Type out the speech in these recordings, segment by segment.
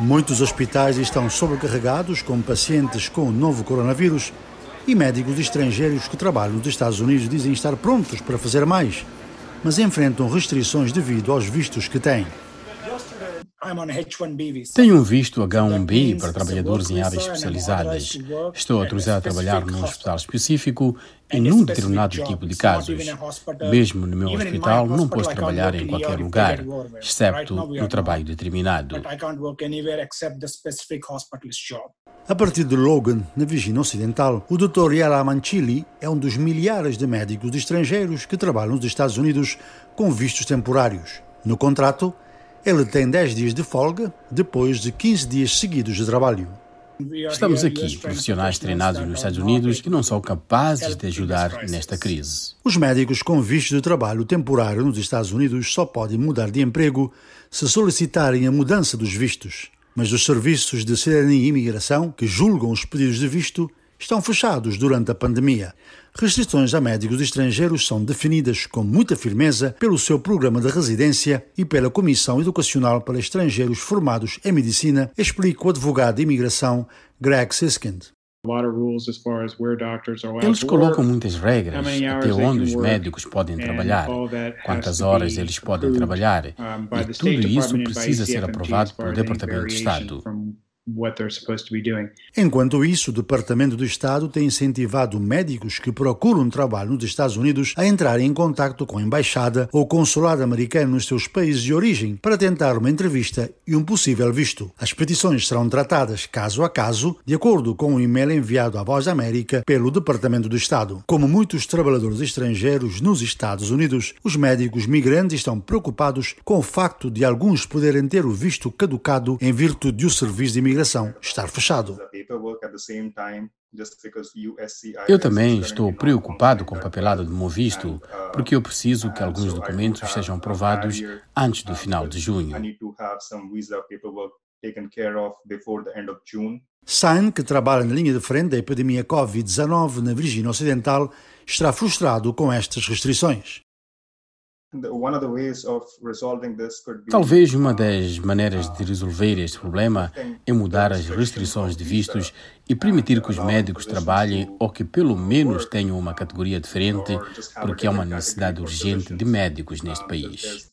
Muitos hospitais estão sobrecarregados com pacientes com o novo coronavírus e médicos estrangeiros que trabalham nos Estados Unidos dizem estar prontos para fazer mais, mas enfrentam restrições devido aos vistos que têm. Tenho um visto H1B para trabalhadores em áreas especializadas. Estou autorizado a trabalhar num hospital específico e num determinado tipo de casos. Mesmo no meu hospital, não posso trabalhar em qualquer lugar, exceto no trabalho determinado. A partir de Logan, na Virgínia Ocidental, o Dr. Yara Manchili é um dos milhares de médicos estrangeiros que trabalham nos Estados Unidos com vistos temporários. No contrato, ele tem 10 dias de folga depois de 15 dias seguidos de trabalho. Estamos aqui, profissionais treinados nos Estados Unidos que não são capazes de ajudar nesta crise. Os médicos com visto de trabalho temporário nos Estados Unidos só podem mudar de emprego se solicitarem a mudança dos vistos. Mas os serviços de cidadania e imigração, que julgam os pedidos de visto, estão fechados durante a pandemia restrições a médicos estrangeiros são definidas com muita firmeza pelo seu programa de residência e pela Comissão Educacional para Estrangeiros Formados em Medicina, explica o advogado de imigração Greg Siskind. Eles colocam muitas regras até onde os médicos podem trabalhar, quantas horas eles podem trabalhar, e tudo isso precisa ser aprovado pelo Departamento de Estado. Enquanto isso, o Departamento do Estado tem incentivado médicos que procuram trabalho nos Estados Unidos a entrarem em contato com a embaixada ou consulado americano nos seus países de origem para tentar uma entrevista e um possível visto. As petições serão tratadas caso a caso, de acordo com o um e-mail enviado à Voz da América pelo Departamento do Estado. Como muitos trabalhadores estrangeiros nos Estados Unidos, os médicos migrantes estão preocupados com o facto de alguns poderem ter o visto caducado em virtude do serviço de imigração imigração estar fechado. Eu também estou preocupado com papelada do meu visto, porque eu preciso que alguns documentos sejam aprovados antes do final de junho. Sain, que trabalha na linha de frente da epidemia Covid-19 na Virgínia Ocidental, está frustrado com estas restrições. Talvez uma uh, das maneiras de resolver este problema é mudar as restrições de vistos e permitir que os médicos trabalhem ou que pelo menos tenham uma categoria diferente, porque há é uma necessidade urgente de médicos uh, neste país.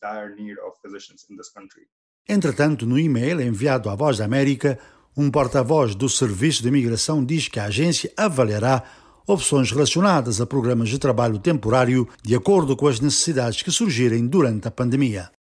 Entretanto, no e-mail enviado à Voz da América, um porta-voz do Serviço de Imigração diz que a agência avaliará opções relacionadas a programas de trabalho temporário, de acordo com as necessidades que surgirem durante a pandemia.